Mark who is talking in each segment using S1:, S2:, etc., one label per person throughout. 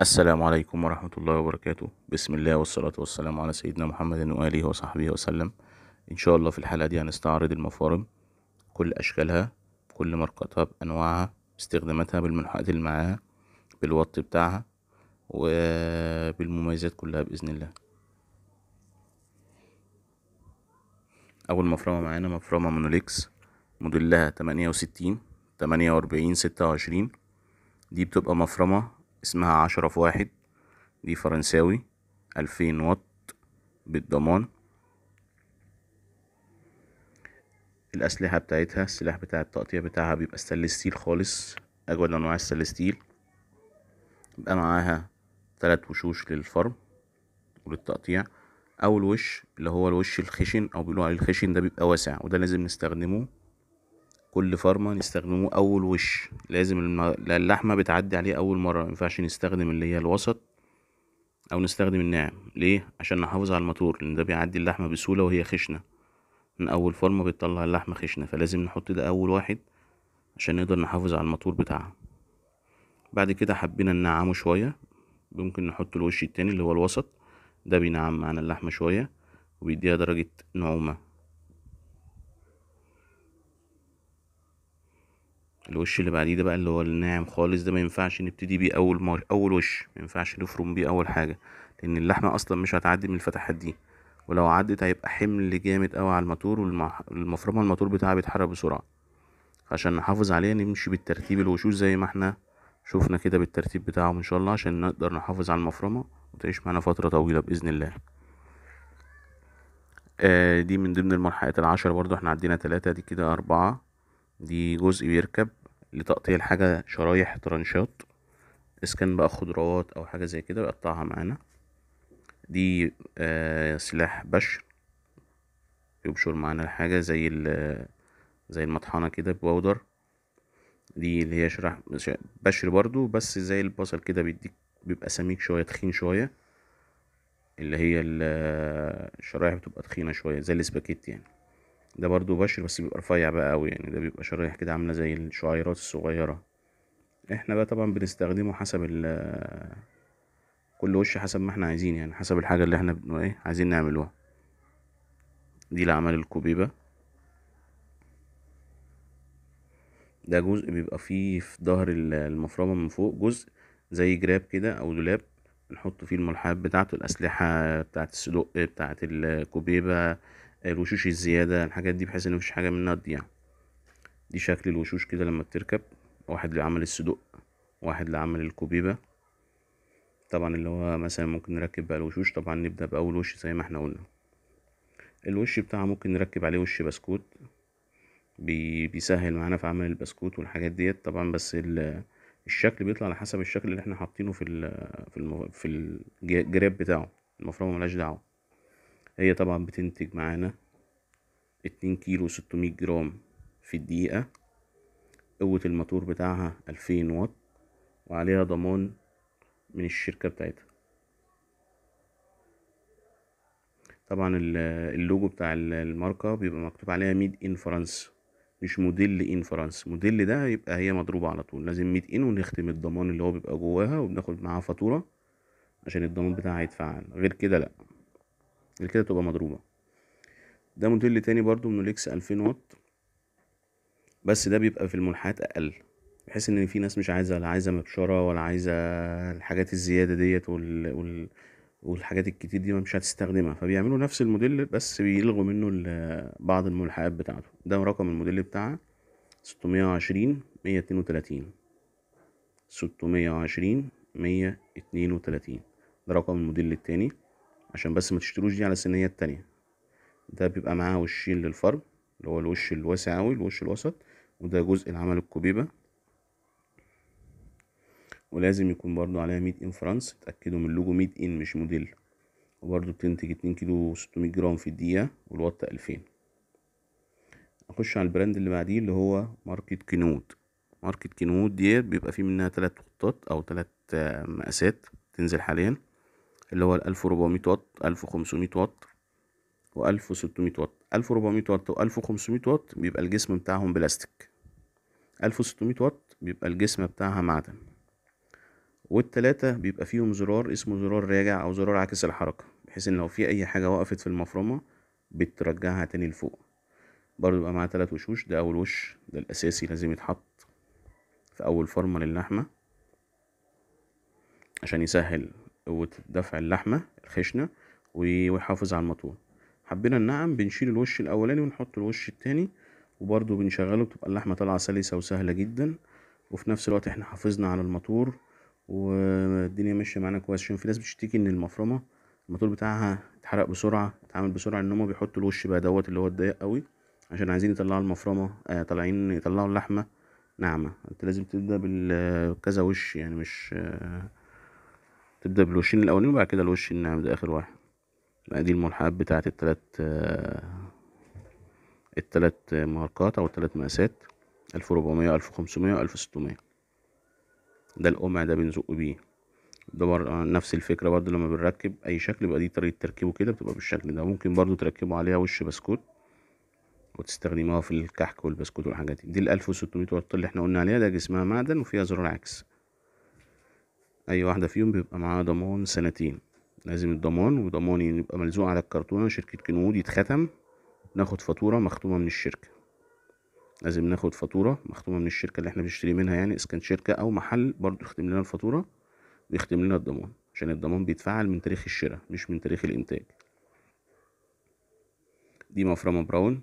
S1: السلام عليكم ورحمة الله وبركاته بسم الله والصلاة والسلام على سيدنا محمد وآله وصحبه وسلم إن شاء الله في الحلقة دي هنستعرض المفارم كل أشكالها كل مرقتها بأنواعها استخداماتها بالملحقات اللي معاها بالوط بتاعها وبالمميزات كلها بإذن الله أول مفرمة معانا مفرمة مونوليكس موديلها تمانية وستين تمانية وأربعين ستة وعشرين دي بتبقى مفرمة اسمها عشرة في واحد دي فرنساوي ألفين وات بالضمان الأسلحة بتاعتها السلاح بتاع التقطيع بتاعها بيبقى ستانلس ستيل خالص أجود أنواع الستانلس ستيل بيبقى معاها تلات وشوش للفرم وللتقطيع أول وش اللي هو الوش الخشن أو بيقولوا عليه الخشن ده بيبقى واسع وده لازم نستخدمه كل فرمة نستخدمه أول وش لازم اللحمة بتعدي عليه أول مرة مينفعش نستخدم اللي هي الوسط أو نستخدم الناعم ليه؟ عشان نحافظ على الماتور لأن ده بيعدي اللحمة بسهولة وهي خشنة من أول فرمة بتطلع اللحمة خشنة فلازم نحط ده أول واحد عشان نقدر نحافظ على الماتور بتاعها بعد كده حبينا ننعمه شوية ممكن نحط الوش التاني اللي هو الوسط ده بينعم معانا اللحمة شوية وبيديها درجة نعومة الوش اللي بعديه ده بقى اللي هو الناعم خالص ده ما ينفعش نبتدي بيه اول ما اول وش ما ينفعش نفرم بيه اول حاجه لان اللحمه اصلا مش هتعدي من الفتحات دي ولو عدت هيبقى حمل جامد قوي على الماتور والمفرمه الماتور بتاعها بيتحرق بسرعه عشان نحافظ عليها نمشي بالترتيب الوشوش زي ما احنا شوفنا كده بالترتيب بتاعهم ان شاء الله عشان نقدر نحافظ على المفرمه وتعيش معانا فتره طويله باذن الله آه دي من ضمن الملحقات العشرة برضو احنا عدينا تلاتة دي كده أربعة دي جزء بيركب لتقطيع الحاجة شرايح ترانشات إذا كان بقى خضروات أو حاجة زي كده بيقطعها معانا دي آه سلاح بشر يبشر معانا الحاجة زي ال زي المطحنة كده بودر دي اللي هي شرح بشر برضو بس زي البصل كده بيديك بيبقى سميك شوية تخين شوية اللي هي الشرايح بتبقى تخينة شوية زي الاسباجيتي يعني ده برضو بشر بس بيبقى رفيع بقى قوي يعني ده بيبقى شرايح كده عامله زي الشعيرات الصغيره احنا بقى طبعا بنستخدمه حسب ال كل وش حسب ما احنا عايزين يعني حسب الحاجه اللي احنا ايه عايزين نعملوها دي لعمل الكوبيبه ده جزء بيبقى فيه في ظهر المفرمه من فوق جزء زي جراب كده او دولاب بنحط فيه الملحات بتاعته الاسلحه بتاعه السدوق بتاعه الكوبيبه الوشوش الزيادة الحاجات دي بحيث ان مفيش حاجة منها تضيع دي شكل الوشوش كده لما بتركب واحد لعمل الصدوق واحد لعمل الكوبيبة طبعا اللي هو مثلا ممكن نركب بقى الوشوش طبعا نبدأ بأول وش زي ما احنا قلنا الوش بتاعه ممكن نركب عليه وش بسكوت بي بيسهل معانا في عمل البسكوت والحاجات ديت طبعا بس الشكل بيطلع على حسب الشكل اللي احنا حاطينه في ال في, الجراب بتاعه المفرومة ملهاش دعوه هي طبعا بتنتج معانا اتنين كيلو ستمية جرام في الدقيقة قوة الماتور بتاعها ألفين واط وعليها ضمان من الشركة بتاعتها طبعا اللوجو بتاع الماركة بيبقى مكتوب عليها ميد ان فرنسا مش موديل ان فرنسا موديل ده يبقى هي مضروبة على طول لازم ميد ان ونختم الضمان اللي هو بيبقى جواها وبناخد معاها فاتورة عشان الضمان بتاعها يتفعل غير كده لأ اللي كده تبقى مضروبة ده موديل تاني برضو من ليكس ألفين واط بس ده بيبقى في المنحات أقل بحيث ان في ناس مش عايزه لا عايزه مبشره ولا عايزه الحاجات الزياده ديت وال... وال... والحاجات الكتير دي ما مش هتستخدمها فبيعملوا نفس الموديل بس بيلغوا منه بعض الملحقات بتاعته ده رقم الموديل بتاعها ستمية وعشرين مية اتنين وتلاتين ستمية وعشرين مية اتنين وتلاتين ده رقم الموديل التاني عشان بس ما تشتروش دي على الصينيه التانية ده بيبقى معاه وشين للفرم اللي هو الوش الواسع اوي الوش الوسط وده جزء العمل الكوبيبه ولازم يكون برضو عليها ميد ان فرانس اتاكدوا من اللوجو ميد ان مش موديل وبرضو بتنتج اتنين كيلو وستمية جرام في الدقيقه والوطة الفين اخش على البراند اللي بعديه اللي هو ماركت كنود ماركت كنود ديت بيبقى فيه منها تلات خطات او تلات مقاسات تنزل حاليا اللي هو 1400 واط 1500 واط و1600 واط 1400 واط و1500 واط بيبقى الجسم بتاعهم بلاستيك 1600 واط بيبقى الجسم بتاعها معدن والتلاتة بيبقى فيهم زرار اسمه زرار راجع أو زرار عاكس الحركة بحيث إن لو في أي حاجة وقفت في المفرمة بترجعها تاني لفوق برضه بيبقى معاه تلات وشوش ده أول وش ده الأساسي لازم يتحط في أول فرمة للحمة عشان يسهل ودفع اللحمة الخشنة ويحافظ على المطوع حبينا النعم بنشيل الوش الاولاني ونحط الوش التاني وبرده بنشغله بتبقى اللحمة طالعة سلسة وسهلة جدا وفي نفس الوقت احنا حافظنا على الماتور والدنيا ماشية معانا كويس عشان في ناس بتشتكي ان المفرمة الماتور بتاعها اتحرق بسرعة اتعمل بسرعة ان هما بيحطوا الوش بقى دوت اللي هو الضيق قوي عشان عايزين يطلعوا المفرمة آه طالعين يطلعوا اللحمة ناعمة انت لازم تبدأ بكذا وش يعني مش آه تبدأ بالوشين الأولين وبعد كده الوش الناعم ده آخر واحد دي الملحقات بتاعة التلات التلات ماركات أو التلات مقاسات ألف 1500 ألف ده القمع ده بنزق بيه ده بر... آه، نفس الفكرة برضو لما بنركب أي شكل يبقى دي طريقة تركيبه كده بتبقى بالشكل ده ممكن برضو تركبوا عليها وش بسكوت وتستخدموها في الكحك والبسكوت والحاجات دي دي ال 1600 اللي احنا قلنا عليها ده جسمها معدن وفيها زرار عكس اي واحدة فيهم بيبقى معاها ضمان سنتين لازم الضمان وضمان يبقى ملزوق على الكرتونة شركة كنود يتختم ناخد فاتورة مختومة من الشركة لازم ناخد فاتورة مختومة من الشركة اللي احنا بنشتري منها يعني اذا كان شركة او محل برضو يختم لنا الفاتورة ويختم لنا الضمان عشان الضمان بيتفعل من تاريخ الشراء مش من تاريخ الانتاج دي مفرمة براون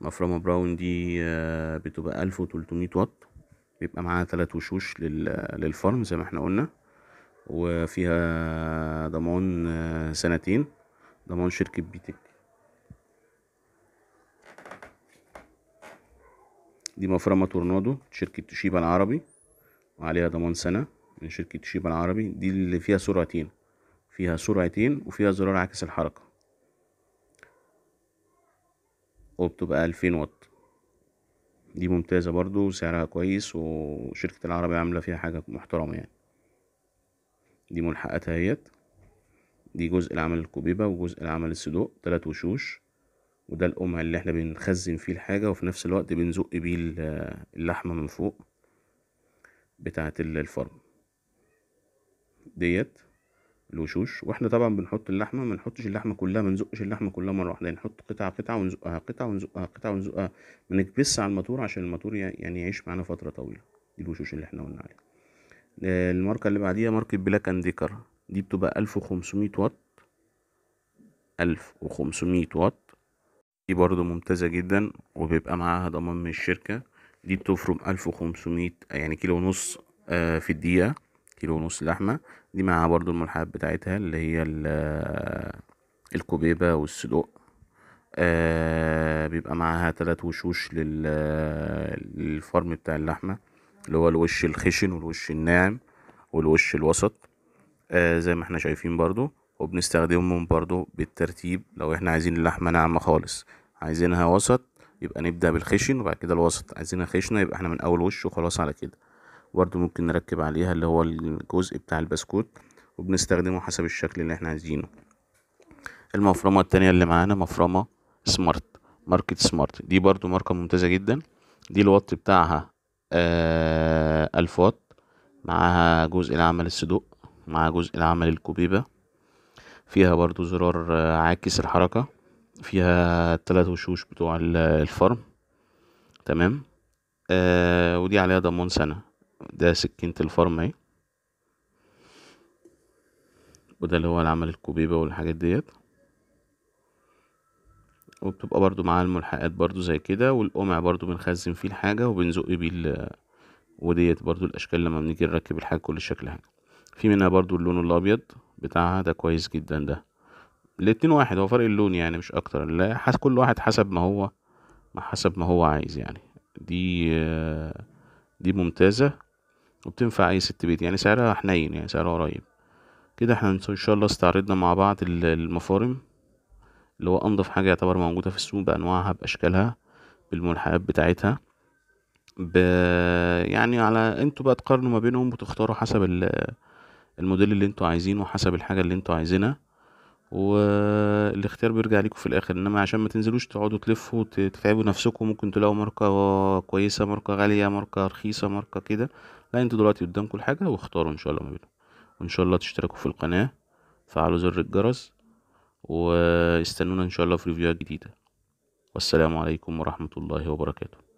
S1: مفرمة براون دي آه، بتبقى ألف وتلتمية واط بيبقى معاها تلات وشوش للفرم زي ما احنا قلنا وفيها ضمان آه، سنتين ضمان شركة بيتك دي مفرمة تورنادو شركة توشيبا العربي وعليها ضمان سنة من شركة توشيبا العربي دي اللي فيها سرعتين فيها سرعتين وفيها زرار عكس الحركة وبتبقى ألفين واط دي ممتازة برضو سعرها كويس وشركة العربي عاملة فيها حاجة محترمة يعني دي ملحقاتها اهيت دي جزء العمل الكوبيبة وجزء العمل السدوق تلات وشوش وده القمع اللي احنا بنخزن فيه الحاجة وفي نفس الوقت بنزق بيه اللحمة من فوق بتاعة الفرن ديت الوشوش واحنا طبعا بنحط اللحمه ما نحطش اللحمه كلها ما نزقش اللحمه كلها مره واحده نحط قطعه قطعه ونزقها قطعه ونزقها قطعه ونزقها ما نكبسش على الماتور عشان الماتور يعني يعيش معانا فتره طويله دي الوشوش اللي احنا قلنا عليها آه، الماركه اللي بعديها ماركه بلاك اند ديكر دي بتبقى 1500 واط 1500 واط دي برضو ممتازه جدا وبيبقى معاها ضمان من الشركه دي بتفرم 1500 يعني كيلو ونص آه، في الدقيقه كيلو ونص لحمة دي معاها برضو الملحقات بتاعتها اللي هي الكوبيبة والصدوق آه بيبقى معاها تلات وشوش للفرم بتاع اللحمة اللي هو الوش الخشن والوش الناعم والوش الوسط آه زي ما احنا شايفين برضو وبنستخدمهم برضو بالترتيب لو احنا عايزين اللحمة ناعمة خالص عايزينها وسط يبقى نبدأ بالخشن وبعد كده الوسط عايزينها خشنة يبقى احنا من أول وش وخلاص على كده برضو ممكن نركب عليها اللي هو الجزء بتاع البسكوت وبنستخدمه حسب الشكل اللي احنا عايزينه المفرمة التانية اللي معانا مفرمة سمارت ماركة سمارت دي برضو ماركة ممتازة جدا دي الوات بتاعها آه ألف وات معاها جزء العمل الصدوق مع جزء العمل الكوبيبة فيها برضو زرار آه، عاكس الحركة فيها التلات وشوش بتوع الفرم تمام آه ودي عليها ضمان سنة ده سكينة الفرم اهي وده اللي هو العمل الكوبيبة والحاجات ديت وبتبقى برضو معاه الملحقات برضو زي كده والقمع برضو بنخزن فيه الحاجة وبنزق بيه وديت برضو الأشكال لما بنيجي نركب الحاجة كل شكل حاجة في منها برضو اللون الأبيض بتاعها ده كويس جدا ده الاتنين واحد هو فرق اللون يعني مش أكتر لا حس كل واحد حسب ما هو حسب ما هو عايز يعني دي دي ممتازة وبتنفع اي ست بيت يعني سعرها حنين يعني سعرها قريب كده احنا ان شاء الله استعرضنا مع بعض المفارم اللي هو انضف حاجه يعتبر موجوده في السوق بانواعها باشكالها بالملحقات بتاعتها ب... يعني على انتوا بقى تقارنوا ما بينهم وتختاروا حسب الموديل اللي انتوا عايزينه حسب الحاجه اللي انتوا عايزينها والاختيار بيرجع ليكم في الاخر انما عشان ما تنزلوش تقعدوا تلفوا وتتعبوا نفسكم ممكن تلاقوا ماركه كويسه ماركه غاليه ماركه رخيصه ماركه كده لا انتوا دلوقتي قدامكم الحاجه واختاروا ان شاء الله ما بينهم وان شاء الله تشتركوا في القناه فعلوا زر الجرس واستنونا ان شاء الله في فيديوهات جديده والسلام عليكم ورحمه الله وبركاته